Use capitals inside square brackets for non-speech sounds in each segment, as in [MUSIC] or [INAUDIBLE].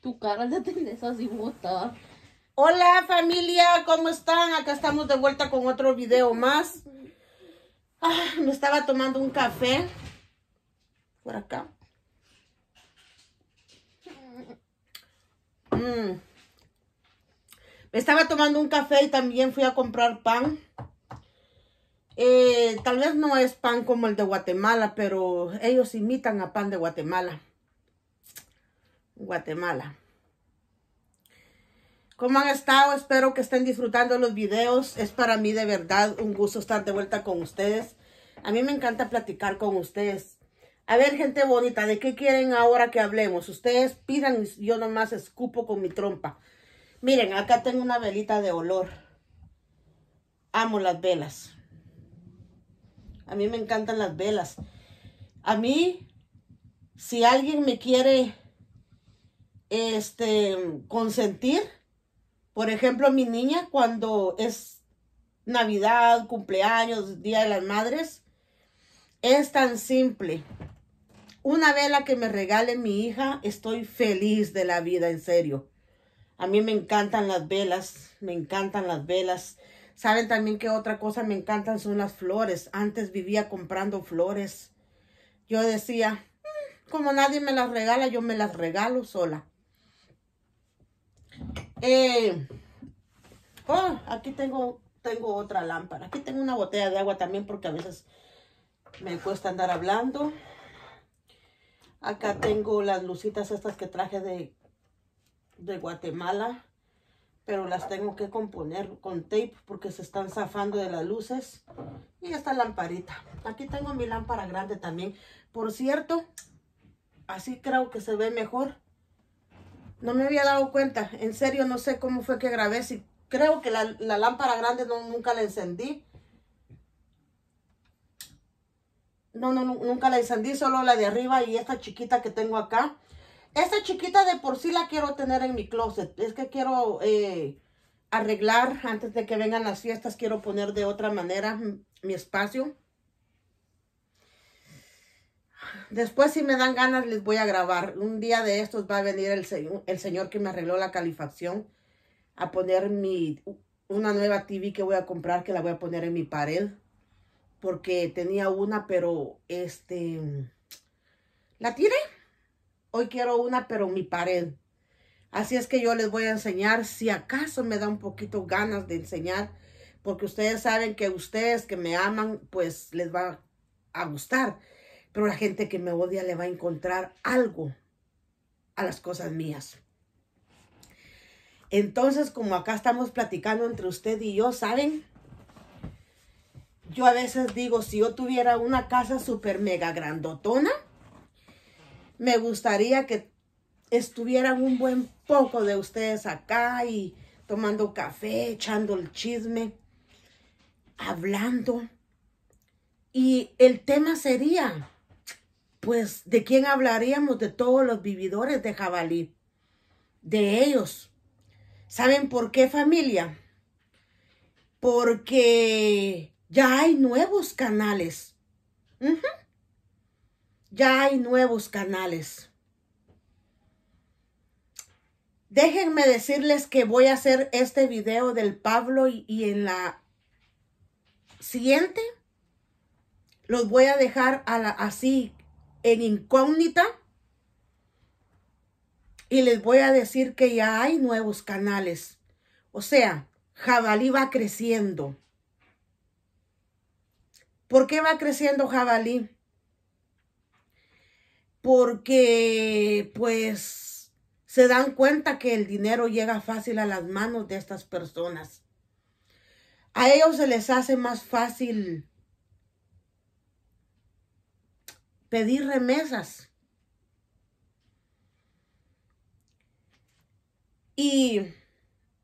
tu cara ya tenés así bota. Hola familia, ¿cómo están? Acá estamos de vuelta con otro video más. Ah, me estaba tomando un café. Por acá. Mm. Me estaba tomando un café y también fui a comprar pan. Eh, tal vez no es pan como el de Guatemala, pero ellos imitan a pan de Guatemala. Guatemala. ¿Cómo han estado? Espero que estén disfrutando los videos. Es para mí de verdad un gusto estar de vuelta con ustedes. A mí me encanta platicar con ustedes. A ver, gente bonita, ¿de qué quieren ahora que hablemos? Ustedes pidan, yo nomás escupo con mi trompa. Miren, acá tengo una velita de olor. Amo las velas. A mí me encantan las velas. A mí, si alguien me quiere este, consentir. Por ejemplo, mi niña cuando es Navidad, cumpleaños, Día de las Madres, es tan simple. Una vela que me regale mi hija, estoy feliz de la vida, en serio. A mí me encantan las velas, me encantan las velas. Saben también que otra cosa me encantan son las flores. Antes vivía comprando flores. Yo decía, mm, como nadie me las regala, yo me las regalo sola. Eh, oh, aquí tengo, tengo otra lámpara. Aquí tengo una botella de agua también porque a veces me cuesta andar hablando. Acá tengo las lucitas estas que traje de, de Guatemala. Pero las tengo que componer con tape porque se están zafando de las luces. Y esta lamparita. Aquí tengo mi lámpara grande también. Por cierto, así creo que se ve mejor no me había dado cuenta. En serio, no sé cómo fue que grabé. Si, creo que la, lámpara grande no, nunca la encendí. No, no, nunca la encendí, solo la de arriba y esta chiquita que tengo acá. Esta chiquita de por sí la quiero tener en mi closet. Es que quiero eh, arreglar antes de que vengan las fiestas. Quiero poner de otra manera mi espacio. Después, si me dan ganas, les voy a grabar. Un día de estos va a venir el, el señor que me arregló la calefacción a poner mi, una nueva TV que voy a comprar, que la voy a poner en mi pared. Porque tenía una, pero este... La tiré. Hoy quiero una, pero mi pared. Así es que yo les voy a enseñar, si acaso me da un poquito ganas de enseñar, porque ustedes saben que ustedes que me aman, pues les va a gustar. Pero la gente que me odia le va a encontrar algo a las cosas mías. Entonces, como acá estamos platicando entre usted y yo, ¿saben? Yo a veces digo, si yo tuviera una casa súper mega grandotona, me gustaría que estuvieran un buen poco de ustedes acá y tomando café, echando el chisme, hablando. Y el tema sería pues ¿de quién hablaríamos? De todos los vividores de jabalí, de ellos. ¿Saben por qué familia? Porque ya hay nuevos canales. Ya hay nuevos canales. Déjenme decirles que voy a hacer este video del Pablo y, en la siguiente los voy a dejar así en incógnita y les voy a decir que ya hay nuevos canales. O sea, jabalí va creciendo. ¿Por qué va creciendo jabalí? Porque pues se dan cuenta que el dinero llega fácil a las manos de estas personas. A ellos se les hace más fácil Pedir remesas. Y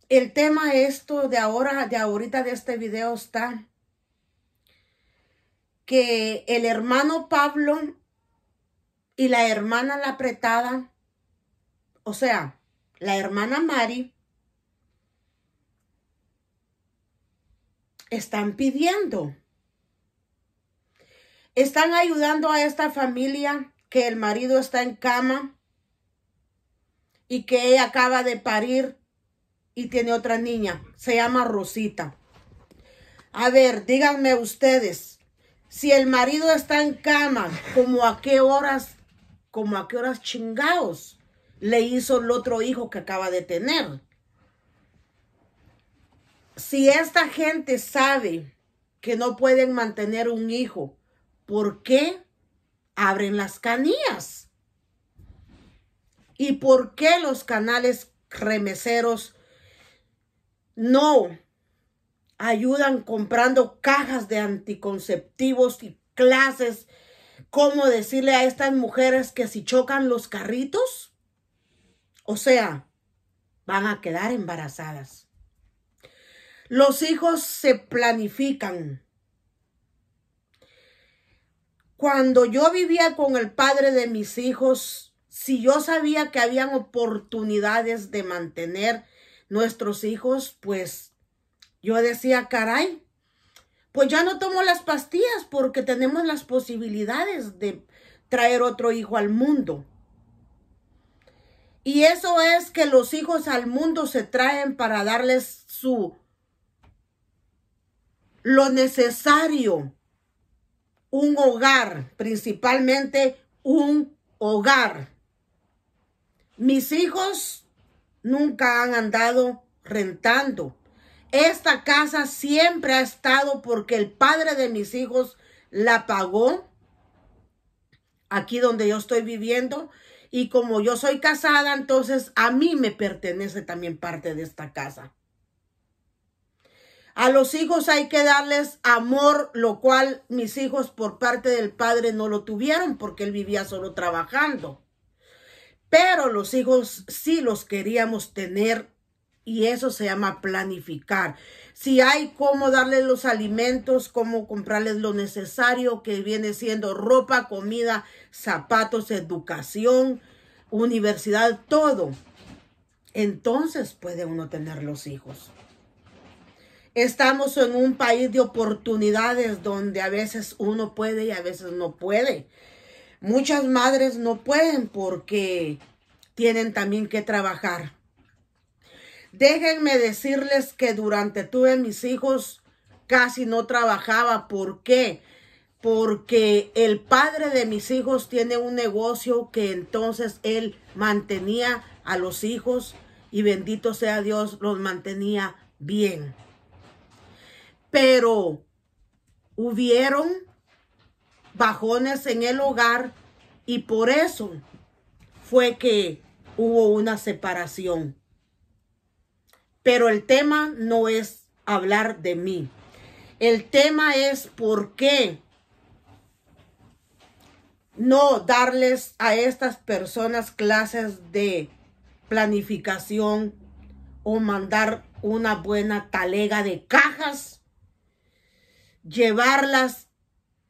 el tema esto de ahora, de ahorita de este video está que el hermano Pablo y la hermana la apretada, o sea, la hermana Mari, están pidiendo están ayudando a esta familia que el marido está en cama y que ella acaba de parir y tiene otra niña. Se llama Rosita. A ver, díganme ustedes, si el marido está en cama, ¿como a qué horas, como a qué horas chingados le hizo el otro hijo que acaba de tener? Si esta gente sabe que no pueden mantener un hijo ¿Por qué abren las canillas? ¿Y por qué los canales remeseros no ayudan comprando cajas de anticonceptivos y clases? ¿Cómo decirle a estas mujeres que si chocan los carritos? O sea, van a quedar embarazadas. Los hijos se planifican cuando yo vivía con el padre de mis hijos, si yo sabía que habían oportunidades de mantener nuestros hijos, pues yo decía, caray, pues ya no tomo las pastillas porque tenemos las posibilidades de traer otro hijo al mundo. Y eso es que los hijos al mundo se traen para darles su lo necesario un hogar, principalmente un hogar. Mis hijos nunca han andado rentando. Esta casa siempre ha estado porque el padre de mis hijos la pagó aquí donde yo estoy viviendo. Y como yo soy casada, entonces a mí me pertenece también parte de esta casa. A los hijos hay que darles amor, lo cual mis hijos por parte del padre no lo tuvieron porque él vivía solo trabajando. Pero los hijos sí los queríamos tener y eso se llama planificar. Si hay cómo darles los alimentos, cómo comprarles lo necesario, que viene siendo ropa, comida, zapatos, educación, universidad, todo. Entonces puede uno tener los hijos. Estamos en un país de oportunidades donde a veces uno puede y a veces no puede. Muchas madres no pueden porque tienen también que trabajar. Déjenme decirles que durante tuve mis hijos casi no trabajaba. ¿Por qué? Porque el padre de mis hijos tiene un negocio que entonces él mantenía a los hijos y bendito sea Dios, los mantenía bien pero hubieron bajones en el hogar y por eso fue que hubo una separación. Pero el tema no es hablar de mí. El tema es por qué no darles a estas personas clases de planificación o mandar una buena talega de cajas llevarlas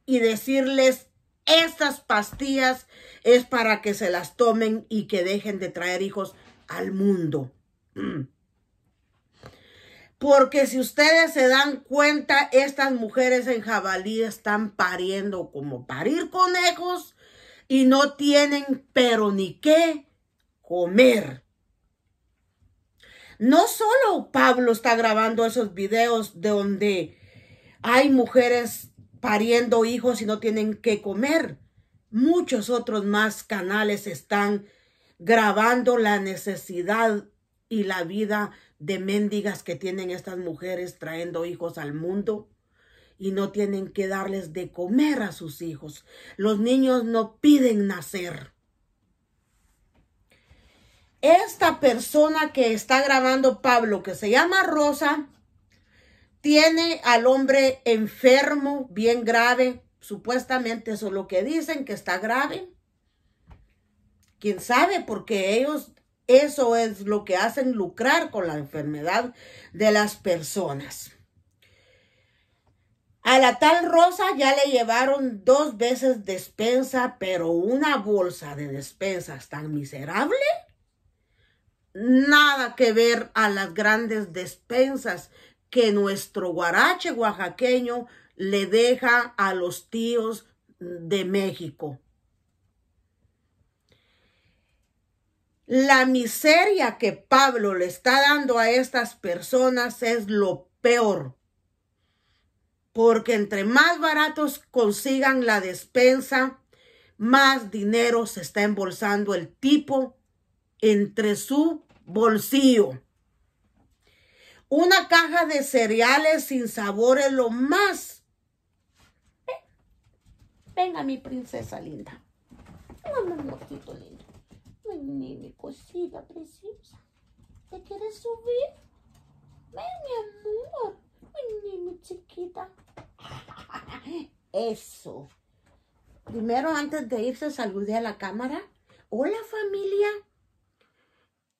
y decirles, estas pastillas es para que se las tomen y que dejen de traer hijos al mundo. [CLEARS THROAT] Porque si ustedes se dan cuenta, estas mujeres en jabalí están pariendo como parir conejos y no tienen pero ni qué comer. No solo Pablo está grabando esos videos de donde hay mujeres pariendo hijos y no tienen que comer. Muchos otros más canales están grabando la necesidad y la vida de mendigas que tienen estas mujeres trayendo hijos al mundo y no tienen que darles de comer a sus hijos. Los niños no piden nacer. Esta persona que está grabando Pablo, que se llama Rosa, tiene al hombre enfermo, bien grave, supuestamente eso es lo que dicen, que está grave. ¿Quién sabe? Porque ellos, eso es lo que hacen lucrar con la enfermedad de las personas. A la tal Rosa ya le llevaron dos veces despensa, pero una bolsa de despensas tan miserable. Nada que ver a las grandes despensas que nuestro guarache oaxaqueño le deja a los tíos de México. La miseria que Pablo le está dando a estas personas es lo peor. Porque entre más baratos consigan la despensa, más dinero se está embolsando el tipo entre su bolsillo. Una caja de cereales sin sabores, lo más. venga mi princesa linda. Ven, mi lindo. Vení, mi cosita preciosa. ¿Te quieres subir? Ven, mi amor. Vení, mi chiquita. Eso. Primero, antes de irse, saludé a la cámara. Hola, familia.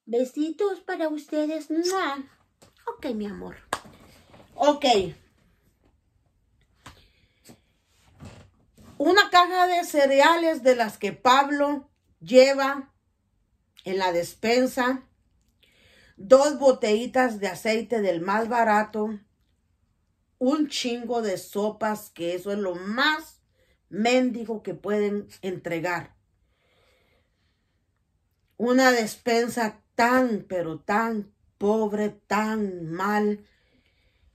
Besitos para ustedes. ¡Mua! Ok, mi amor. Ok. Una caja de cereales de las que Pablo lleva en la despensa. Dos botellitas de aceite del más barato. Un chingo de sopas, que eso es lo más mendigo que pueden entregar. Una despensa tan, pero tan pobre, tan mal.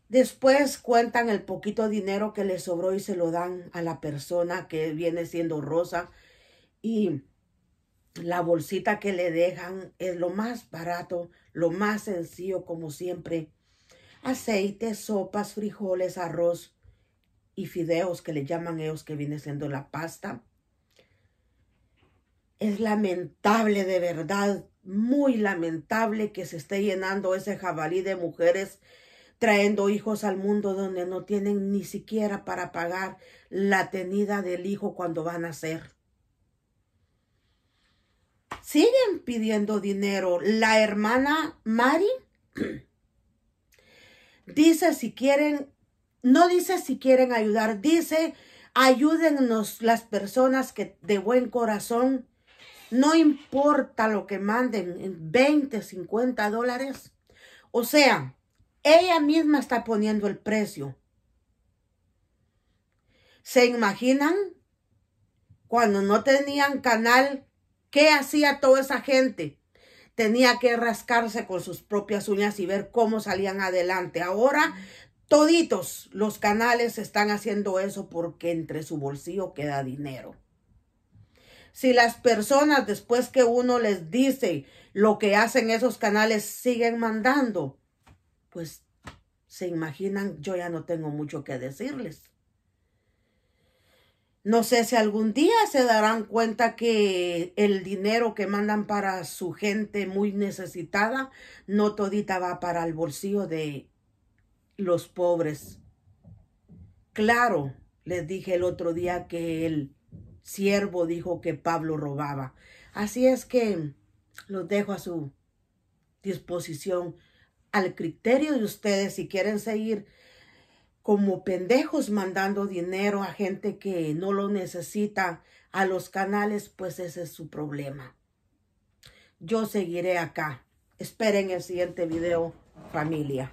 Después cuentan el poquito dinero que le sobró y se lo dan a la persona que viene siendo Rosa. Y la bolsita que le dejan es lo más barato, lo más sencillo como siempre. Aceite, sopas, frijoles, arroz y fideos que le llaman ellos que viene siendo la pasta es lamentable de verdad, muy lamentable que se esté llenando ese jabalí de mujeres trayendo hijos al mundo donde no tienen ni siquiera para pagar la tenida del hijo cuando van a nacer. Siguen pidiendo dinero. La hermana Mari [CLEARS THROAT] dice si quieren, no dice si quieren ayudar, dice ayúdennos las personas que de buen corazón no importa lo que manden, 20, 50 dólares. O sea, ella misma está poniendo el precio. ¿Se imaginan? Cuando no tenían canal, ¿qué hacía toda esa gente? Tenía que rascarse con sus propias uñas y ver cómo salían adelante. Ahora toditos los canales están haciendo eso porque entre su bolsillo queda dinero. Si las personas después que uno les dice lo que hacen esos canales siguen mandando, pues se imaginan, yo ya no tengo mucho que decirles. No sé si algún día se darán cuenta que el dinero que mandan para su gente muy necesitada, no todita va para el bolsillo de los pobres. Claro, les dije el otro día que el siervo dijo que Pablo robaba. Así es que los dejo a su disposición, al criterio de ustedes si quieren seguir como pendejos mandando dinero a gente que no lo necesita a los canales, pues ese es su problema. Yo seguiré acá. Esperen el siguiente video, familia.